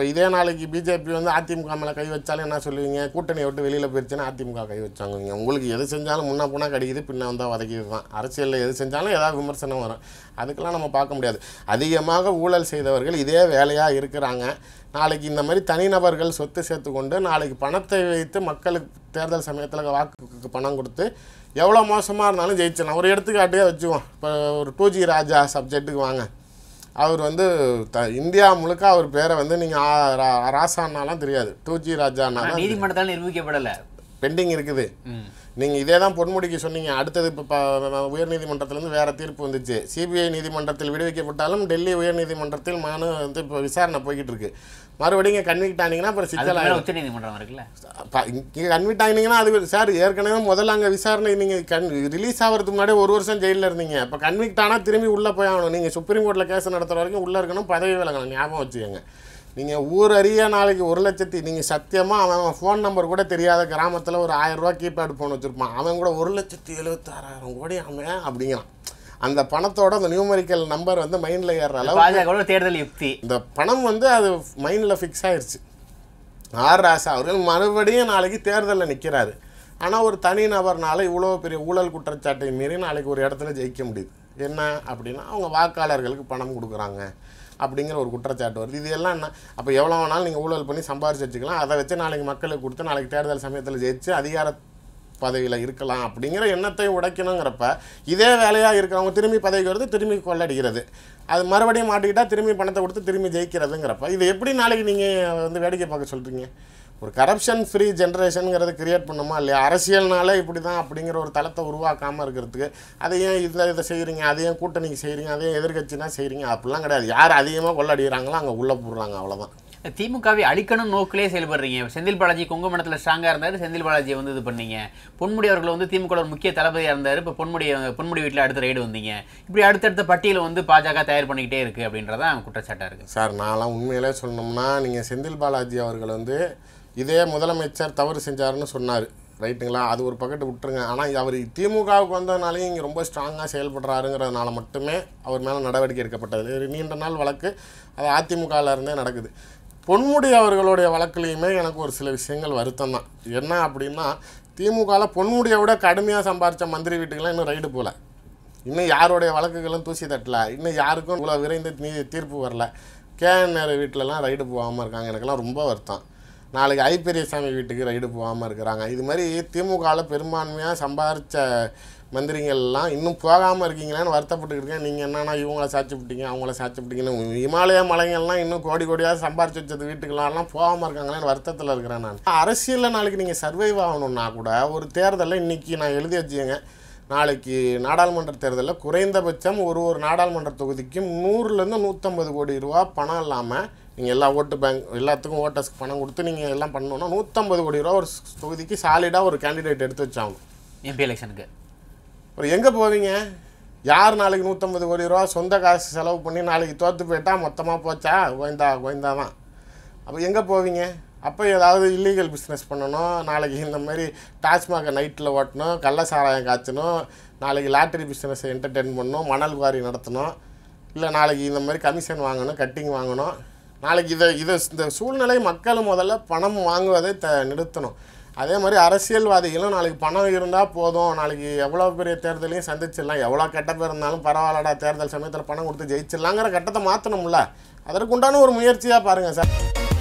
இப்போ இதே நாளைக்கு பிஜேபி வந்து அதிமுக மேலே கை வச்சாலும் என்ன சொல்லுவீங்க கூட்டணி விட்டு வெளியில் போயிடுச்சுன்னா அதிமுக கை வச்சாங்க உங்களுக்கு எது செஞ்சாலும் முன்னே போனால் கிடைக்குது பின்னே வந்தால் வதக்கிது தான் அரசியலில் எது செஞ்சாலும் ஏதாவது விமர்சனம் வரும் அதுக்கெல்லாம் நம்ம பார்க்க முடியாது அதிகமாக ஊழல் செய்தவர்கள் இதே வேலையாக இருக்கிறாங்க நாளைக்கு இந்த மாதிரி தனிநபர்கள் சொத்து சேர்த்து கொண்டு நாளைக்கு பணத்தை வைத்து மக்களுக்கு தேர்தல் சமயத்தில் வாக்கு பணம் கொடுத்து எவ்வளோ மோசமாக இருந்தாலும் ஜெயிச்சிடலாம் ஒரு எடுத்துக்காட்டுக்கே வச்சுக்குவோம் இப்போ ஒரு டூ ஜி ராஜா சப்ஜெக்ட்டுக்கு வாங்க அவர் வந்து த இந்தியா முழுக்க அவர் பேரை வந்து நீங்கள் ராசான்னாலாம் தெரியாது டூ ஜி ராஜான்னா நீதிமன்றத்தால் நிரூபிக்கப்படலை பெண்டிங் இருக்குது நீங்கள் இதே தான் பொன்முடிக்கு சொன்னீங்க அடுத்தது இப்போ உயர்நீதிமன்றத்திலேருந்து வேறு தீர்ப்பு வந்துச்சு சிபிஐ நீதிமன்றத்தில் விடுவிக்கப்பட்டாலும் டெல்லி உயர்நீதிமன்றத்தில் மனு வந்து இப்போ விசாரணை போய்கிட்டு இருக்கு மறுபடியும் கன்விக்ட் ஆனீங்கன்னா அப்புறம் சிக்கல் உச்சநீதிமன்றம் இருக்குல்ல இங்கே கன்விக்ட் ஆனீங்கன்னா அது சார் ஏற்கனவே முதல்ல அங்கே விசாரணை நீங்கள் கன் ரிலீஸ் ஆகிறதுக்கு முன்னாடி ஒரு வருஷம் ஜெயிலில் இருந்தீங்க இப்போ கன்விக்ட் ஆனால் திரும்பி உள்ளே போய் ஆகணும் நீங்கள் சுப்ரீம் கோர்ட்டில் கேஸ் நடத்துகிற வரைக்கும் உள்ளே இருக்கணும் பதவி விலகணும் ஞாபகம் வச்சுக்கோங்க நீங்கள் ஊர் அறிய நாளைக்கு ஒரு லட்சத்தி நீங்கள் சத்தியமாக அவன் ஃபோன் நம்பர் கூட தெரியாத கிராமத்தில் ஒரு ஆயிரரூவா கீபேட் ஃபோன் வச்சுருப்பான் அவன் கூட ஒரு லட்சத்தி எழுபத்தாறாயிரம் கோடி அவன் அப்படிங்களாம் அந்த பணத்தோட அந்த நியூமரிக்கல் நம்பர் வந்து மைண்டில் ஏறுற அளவு தேர்தல் யுக்தி இந்த பணம் வந்து அது மைண்டில் ஃபிக்ஸ் ஆயிடுச்சு ஆர் ராசா அவர்கள் மறுபடியும் நாளைக்கு தேர்தலில் நிற்கிறாரு ஆனால் ஒரு தனி நபர்னால இவ்வளோ பெரிய ஊழல் குற்றச்சாட்டை மீறி நாளைக்கு ஒரு இடத்துல ஜெயிக்க முடியுது என்ன அப்படின்னா அவங்க வாக்காளர்களுக்கு பணம் கொடுக்குறாங்க அப்படிங்கிற ஒரு குற்றச்சாட்டு வருது இது எல்லாம் என்ன அப்போ எவ்வளோ வேணாலும் நீங்கள் ஊழல் பண்ணி சம்பாரிச்சு வச்சுக்கலாம் அதை வச்சு நாளைக்கு மக்களுக்கு கொடுத்து நாளைக்கு தேர்தல் சமயத்தில் ஜெயிச்சு அதிகார பதவியில் இருக்கலாம் அப்படிங்கிற எண்ணத்தை உடைக்கணுங்கிறப்ப இதே வேலையாக இருக்கிறவங்க திரும்பி பதவிக்கு வருது திரும்பி கொள்ளடிக்கிறது அது மறுபடியும் மாட்டிக்கிட்டால் திரும்பி பணத்தை கொடுத்து திரும்பி ஜெயிக்கிறதுங்கிறப்ப இது எப்படி நாளைக்கு நீங்கள் வந்து வேடிக்கை பார்க்க சொல்கிறீங்க ஒரு கரப்ஷன் ஃப்ரீ ஜென்ரேஷனுங்கிறது கிரியேட் பண்ணுமா இல்லையா அரசியல்னாலே இப்படி தான் அப்படிங்கிற ஒரு தளத்தை உருவாக்காமல் இருக்கிறதுக்கு அதையும் இதில் இதை செய்கிறீங்க அதையும் கூட்டணிக்கு செய்கிறீங்க அதையும் எதிர்கட்சி தான் செய்கிறீங்க அப்படிலாம் கிடையாது யார் அதிகமாக கொள்ளடிக்கிறாங்களோ அங்கே உள்ளே போடுறாங்க அவ்வளோதான் திமுகவை அழிக்கணும் நோக்கிலே செயல்படுறீங்க செந்தில் பாலாஜி குங்குமணத்தில் ஸ்ட்ராங்காக இருந்தார் செந்தில் பாலாஜி வந்து இது பண்ணீங்க பொன்முடி அவர்கள் வந்து திமுக ஒரு முக்கிய தளபதியாக இருந்தார் இப்போ பொன்முடி பொன்முடி வீட்டில் அடுத்த ரைடு வந்தீங்க இப்படி அடுத்தடுத்த பட்டியலில் வந்து பாஜக தயார் பண்ணிக்கிட்டே இருக்குது அப்படின்றதான் குற்றச்சாட்டாக இருக்குது சார் நான்லாம் உண்மையிலே சொல்லணும்னா நீங்கள் செந்தில் பாலாஜி அவர்கள் வந்து இதே முதலமைச்சர் தவறு செஞ்சாருன்னு சொன்னார் ரைட்டுங்களா அது ஒரு பக்கெட்டு விட்டுருங்க ஆனால் அவர் திமுகவுக்கு வந்ததுனாலையும் இங்கே ரொம்ப ஸ்ட்ராங்காக செயல்படுறாருங்கிறதுனால மட்டுமே அவர் மேலே நடவடிக்கை எடுக்கப்பட்டது நீண்ட நாள் வழக்கு அது அதிமுகவில் இருந்தே நடக்குது பொன்முடி அவர்களுடைய வழக்குலேயுமே எனக்கு ஒரு சில விஷயங்கள் வருத்தம் தான் என்ன அப்படின்னா திமுகவில் பொன்முடியை விட கடுமையாக சம்பாரித்த மந்திரி வீட்டுக்கெல்லாம் இன்னும் ரைடு போகல இன்னும் யாருடைய வழக்குகளும் தூசி தட்டலை இன்னும் யாருக்கும் இவ்வளோ விரைந்து நீ தீர்ப்பு வரல கேஎன்ஆர் வீட்டிலலாம் ரைடு போகாமல் இருக்காங்க எனக்கெல்லாம் ரொம்ப வருத்தம் நாளைக்கு ஐப்பெரியசாமி வீட்டுக்கு ரைடு போகாமல் இருக்கிறாங்க இது மாதிரி திமுகவில் பெரும்பான்மையாக சம்பாதிச்ச மந்திரிங்கள்லாம் இன்னும் போகாமல் இருக்கீங்களான்னு வருத்தப்பட்டு இருக்கேன் நீங்கள் என்னென்னா இவங்கள பிடிங்க அவங்கள பிடிக்கணும் இமாலய மலைங்கள்லாம் இன்னும் கோடி கோடியாக சம்பாரிச்சு வச்சது வீட்டுக்கெல்லாம் போகாமல் இருக்காங்களேன்னு வருத்தத்தில் இருக்கிறேன் நான் அரசியலில் நாளைக்கு நீங்கள் சர்வைவ் ஆகணும்னா கூட ஒரு தேர்தலில் இன்றைக்கி நான் எழுதி வச்சுங்க நாளைக்கு நாடாளுமன்ற தேர்தலில் குறைந்தபட்சம் ஒரு ஒரு நாடாளுமன்ற தொகுதிக்கும் நூறுலேருந்து நூற்றம்பது கோடி ரூபா பணம் இல்லாமல் நீங்கள் எல்லா ஓட்டு பேங்க் எல்லாத்துக்கும் ஓட்டர்ஸ்க்கு பணம் கொடுத்து நீங்கள் எல்லாம் பண்ணணும்னா நூற்றம்பது கோடி ரூபா ஒரு தொகுதிக்கு சாலிடாக ஒரு கேண்டிடேட் எடுத்து வச்சாங்க எம்பி எலெக்ஷனுக்கு அப்புறம் எங்கே போவீங்க யார் நாளைக்கு நூற்றம்பது கோடி ரூபா சொந்த காசு செலவு பண்ணி நாளைக்கு தோற்று போயிட்டா மொத்தமாக போச்சா கோயந்தா கோயந்தா தான் அப்போ எங்கே போவீங்க அப்போ ஏதாவது இல்லீகல் பிஸ்னஸ் பண்ணணும் நாளைக்கு இந்த மாதிரி டாஸ்மாக நைட்டில் ஓட்டணும் கள்ள சாராயம் காய்ச்சணும் நாளைக்கு லாட்ரி பிஸ்னஸை என்டர்டெயின் பண்ணணும் மணல் குவாரி நடத்தணும் இல்லை நாளைக்கு இந்த மாதிரி கமிஷன் வாங்கணும் கட்டிங் வாங்கணும் நாளைக்கு இதை இதை இந்த சூழ்நிலை மக்கள் முதல்ல பணம் வாங்குவதை த நிறுத்தணும் அதே மாதிரி அரசியல்வாதிகளும் நாளைக்கு பணம் இருந்தால் போதும் நாளைக்கு எவ்வளோ பெரிய தேர்தலையும் சந்திச்சிடலாம் எவ்வளோ கெட்ட பேர் இருந்தாலும் பரவாயில்லடா தேர்தல் சமயத்தில் பணம் கொடுத்து ஜெயிச்சிடலாங்கிற கட்டத்தை மாற்றணும்ல அதற்குண்டான ஒரு முயற்சியாக பாருங்கள் சார்